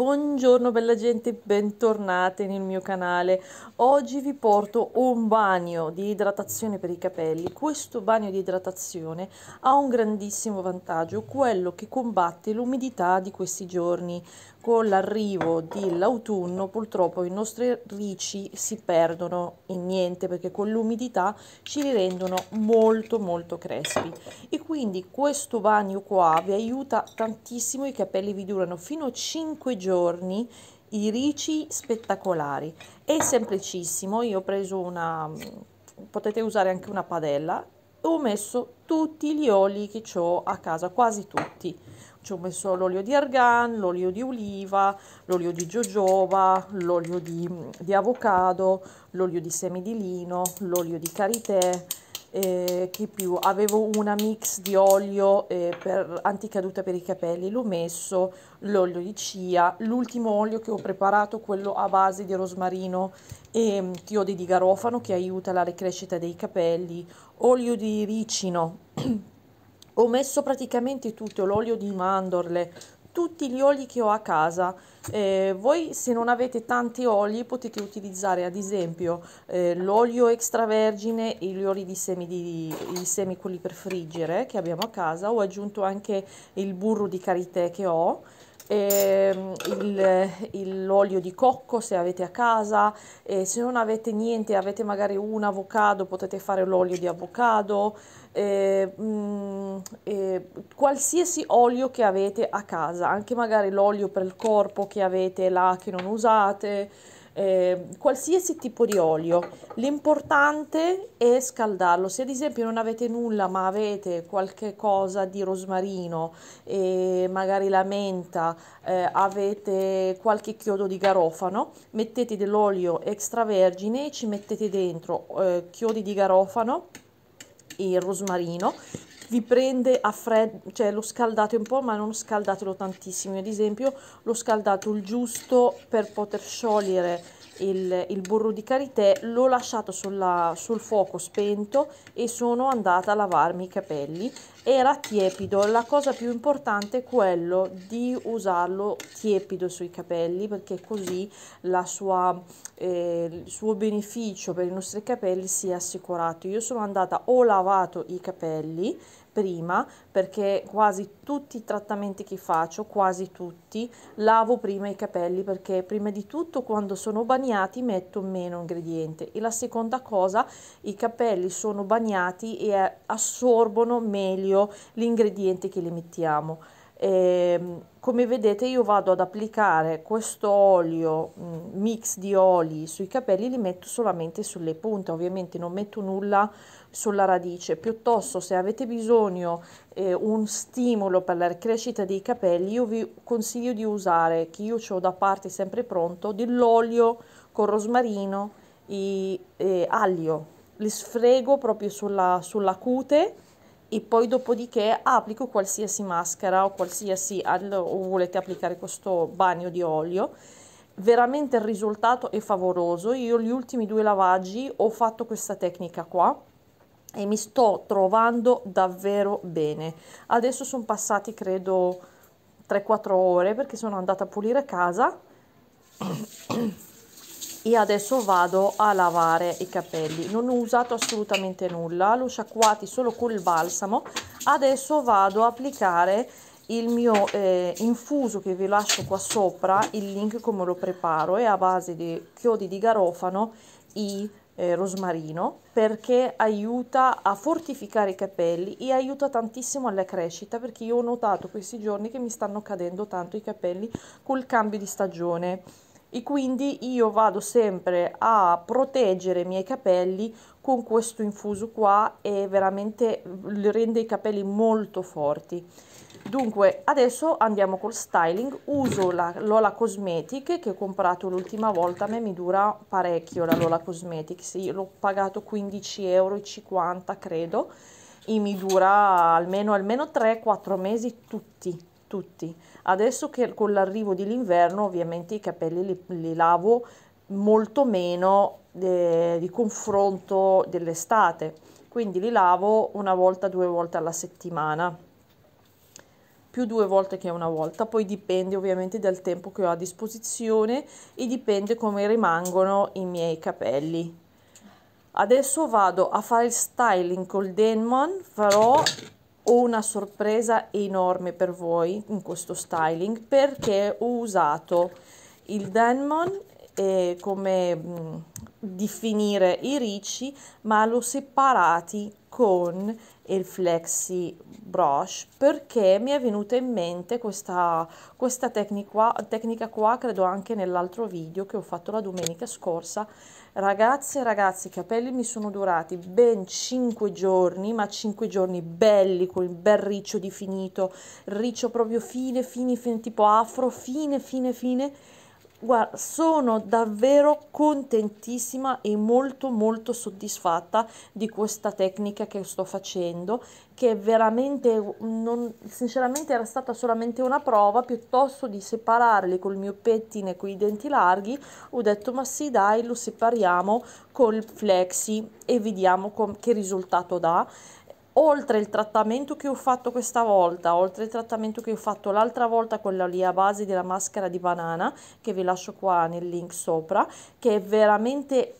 Buongiorno bella gente, bentornate nel mio canale. Oggi vi porto un bagno di idratazione per i capelli. Questo bagno di idratazione ha un grandissimo vantaggio, quello che combatte l'umidità di questi giorni con l'arrivo dell'autunno purtroppo i nostri ricci si perdono in niente perché con l'umidità ci rendono molto molto crespi e quindi questo bagno qua vi aiuta tantissimo i capelli vi durano fino a 5 giorni i ricci spettacolari è semplicissimo io ho preso una potete usare anche una padella ho messo tutti gli oli che ho a casa quasi tutti ci ho messo l'olio di argan, l'olio di oliva, l'olio di jojoba, l'olio di, di avocado, l'olio di semi di lino, l'olio di karité, eh, che più avevo una mix di olio eh, per anticaduta per i capelli l'ho messo l'olio di chia l'ultimo olio che ho preparato quello a base di rosmarino e chiodi di garofano che aiuta la ricrescita dei capelli olio di ricino ho messo praticamente tutto, l'olio di mandorle, tutti gli oli che ho a casa. Eh, voi se non avete tanti oli potete utilizzare ad esempio eh, l'olio extravergine e gli oli di semi, di, di semi quelli per friggere che abbiamo a casa. Ho aggiunto anche il burro di karité che ho eh, l'olio di cocco se avete a casa, eh, se non avete niente, avete magari un avocado, potete fare l'olio di avocado, eh, mh, mm, qualsiasi olio che avete a casa, anche magari l'olio per il corpo che avete là che non usate eh, qualsiasi tipo di olio. L'importante è scaldarlo. Se ad esempio non avete nulla ma avete qualche cosa di rosmarino e magari la menta, eh, avete qualche chiodo di garofano, mettete dell'olio extravergine e ci mettete dentro eh, chiodi di garofano il rosmarino vi prende a freddo, cioè lo scaldate un po', ma non scaldatelo tantissimo. ad esempio, l'ho scaldato il giusto per poter sciogliere il, il burro di karité, l'ho lasciato sulla, sul fuoco spento e sono andata a lavarmi i capelli. Era tiepido, la cosa più importante è quello di usarlo tiepido sui capelli perché così sua, eh, il suo beneficio per i nostri capelli si è assicurato. Io sono andata, ho lavato i capelli prima perché quasi tutti i trattamenti che faccio, quasi tutti, lavo prima i capelli perché prima di tutto quando sono bagnati metto meno ingrediente e la seconda cosa i capelli sono bagnati e assorbono meglio l'ingrediente che li mettiamo. E, ehm, come vedete io vado ad applicare questo olio mm, mix di oli sui capelli li metto solamente sulle punte ovviamente non metto nulla sulla radice piuttosto se avete bisogno eh, un stimolo per la crescita dei capelli io vi consiglio di usare che io ho da parte sempre pronto dell'olio con rosmarino e, e eh, aglio li sfrego proprio sulla, sulla cute e poi dopodiché applico qualsiasi maschera o qualsiasi o volete applicare questo bagno di olio veramente il risultato è favoloso io gli ultimi due lavaggi ho fatto questa tecnica qua e mi sto trovando davvero bene adesso sono passati credo 3-4 ore perché sono andata a pulire casa e adesso vado a lavare i capelli non ho usato assolutamente nulla l'ho sciacquati solo col balsamo adesso vado a applicare il mio eh, infuso che vi lascio qua sopra il link come lo preparo è a base di chiodi di garofano e eh, rosmarino perché aiuta a fortificare i capelli e aiuta tantissimo alla crescita perché io ho notato questi giorni che mi stanno cadendo tanto i capelli col cambio di stagione e quindi io vado sempre a proteggere i miei capelli con questo infuso qua e veramente rende i capelli molto forti dunque adesso andiamo col styling uso la Lola Cosmetic che ho comprato l'ultima volta a me mi dura parecchio la Lola Cosmetic sì, l'ho pagato 15,50 euro credo e mi dura almeno, almeno 3-4 mesi tutti tutti. Adesso che con l'arrivo dell'inverno ovviamente i capelli li, li lavo molto meno eh, di confronto dell'estate, quindi li lavo una volta, due volte alla settimana, più due volte che una volta, poi dipende ovviamente dal tempo che ho a disposizione e dipende come rimangono i miei capelli. Adesso vado a fare il styling col Denman, farò una sorpresa enorme per voi in questo styling perché ho usato il Denmon eh, come mm, di finire i ricci ma l'ho separati con il flexi brush perché mi è venuta in mente questa, questa tecnica, tecnica qua credo anche nell'altro video che ho fatto la domenica scorsa ragazze e ragazzi i capelli mi sono durati ben 5 giorni ma 5 giorni belli con il bel riccio di finito riccio proprio fine fine fine tipo afro fine fine fine Guarda, sono davvero contentissima e molto molto soddisfatta di questa tecnica che sto facendo che veramente non, sinceramente era stata solamente una prova piuttosto di separarli col mio pettine con i denti larghi ho detto ma sì dai lo separiamo col flexi e vediamo che risultato dà oltre il trattamento che ho fatto questa volta, oltre il trattamento che ho fatto l'altra volta, quello lì a base della maschera di banana, che vi lascio qua nel link sopra, che è veramente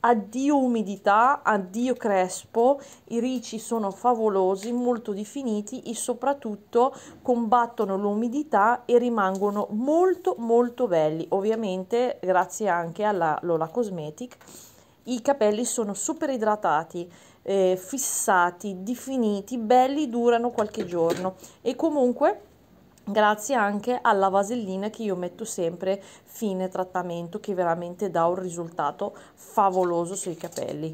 addio umidità, addio crespo, i ricci sono favolosi, molto definiti e soprattutto combattono l'umidità e rimangono molto molto belli, ovviamente grazie anche alla Lola Cosmetic. I capelli sono super idratati, eh, fissati, definiti, belli, durano qualche giorno e comunque grazie anche alla vasellina che io metto sempre fine trattamento che veramente dà un risultato favoloso sui capelli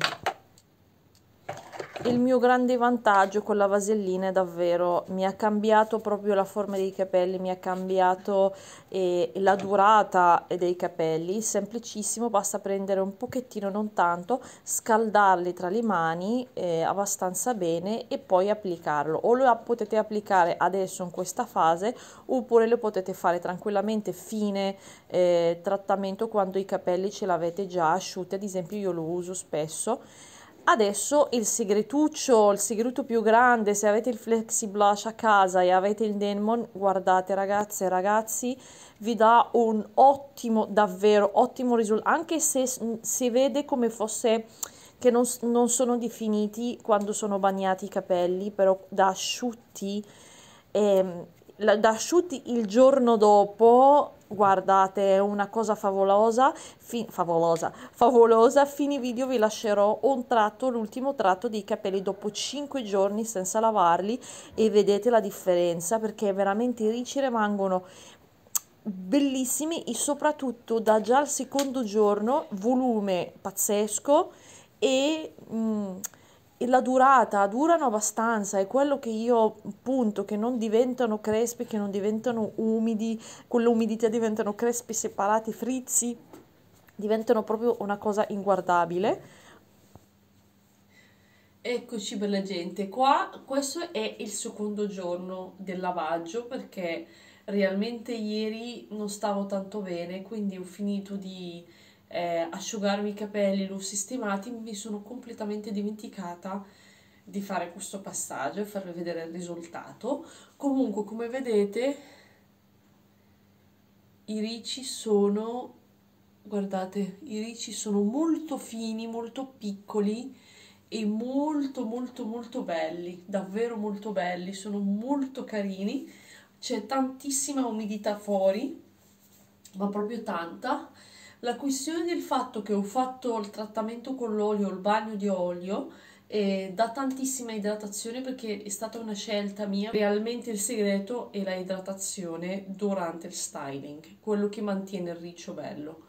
il mio grande vantaggio con la vasellina è davvero mi ha cambiato proprio la forma dei capelli, mi ha cambiato eh, la durata dei capelli, semplicissimo, basta prendere un pochettino, non tanto, scaldarli tra le mani eh, abbastanza bene e poi applicarlo. O lo potete applicare adesso in questa fase oppure lo potete fare tranquillamente fine eh, trattamento quando i capelli ce l'avete già asciutti, ad esempio io lo uso spesso Adesso il segretuccio, il segreto più grande, se avete il Flexi Blush a casa e avete il Denmon, guardate ragazze e ragazzi, vi dà un ottimo, davvero ottimo risultato, anche se si vede come fosse che non, non sono definiti quando sono bagnati i capelli, però da asciutti, eh, da asciutti il giorno dopo guardate è una cosa favolosa fi- favolosa favolosa fine video vi lascerò un tratto l'ultimo tratto dei capelli dopo 5 giorni senza lavarli e vedete la differenza perché veramente ricci rimangono bellissimi e soprattutto da già al secondo giorno volume pazzesco e mh, mm, la durata durano abbastanza, è quello che io appunto che non diventano crespi, che non diventano umidi, con l'umidità diventano crespi separati, frizzi, diventano proprio una cosa inguardabile. Eccoci bella gente, qua questo è il secondo giorno del lavaggio perché realmente ieri non stavo tanto bene, quindi ho finito di eh, asciugarmi i capelli, li sistemati, mi sono completamente dimenticata di fare questo passaggio e farvi vedere il risultato. Comunque, come vedete, i ricci sono, guardate, i ricci sono molto fini, molto piccoli e molto molto molto belli, davvero molto belli, sono molto carini, c'è tantissima umidità fuori, ma proprio tanta, la questione del fatto che ho fatto il trattamento con l'olio, il bagno di olio, eh, dà tantissima idratazione perché è stata una scelta mia. Realmente il segreto è la idratazione durante il styling, quello che mantiene il riccio bello.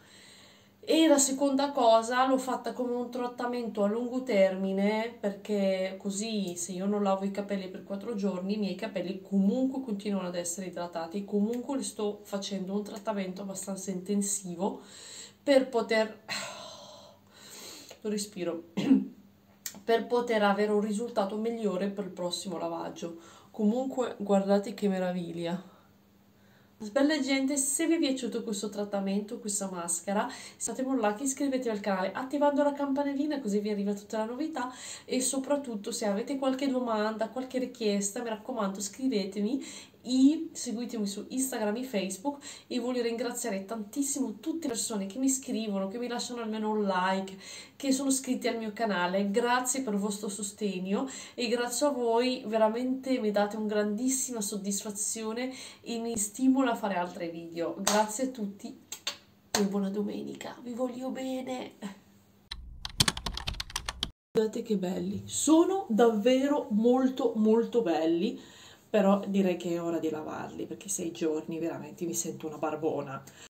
E la seconda cosa l'ho fatta come un trattamento a lungo termine perché così se io non lavo i capelli per quattro giorni i miei capelli comunque continuano ad essere idratati, comunque li sto facendo un trattamento abbastanza intensivo per poter... lo respiro, per poter avere un risultato migliore per il prossimo lavaggio. Comunque guardate che meraviglia! Bella gente, se vi è piaciuto questo trattamento, questa maschera, fatemi un like, iscrivetevi al canale attivando la campanellina così vi arriva tutta la novità e soprattutto se avete qualche domanda, qualche richiesta, mi raccomando scrivetemi e seguitemi su Instagram e Facebook e voglio ringraziare tantissimo tutte le persone che mi scrivono, che mi lasciano almeno un like, che sono iscritti al mio canale, grazie per il vostro sostegno e grazie a voi veramente mi date una grandissima soddisfazione e mi stimola a fare altri video. Grazie a tutti e buona domenica. Vi voglio bene. Guardate che belli. Sono davvero molto molto belli, però direi che è ora di lavarli perché sei giorni veramente mi sento una barbona.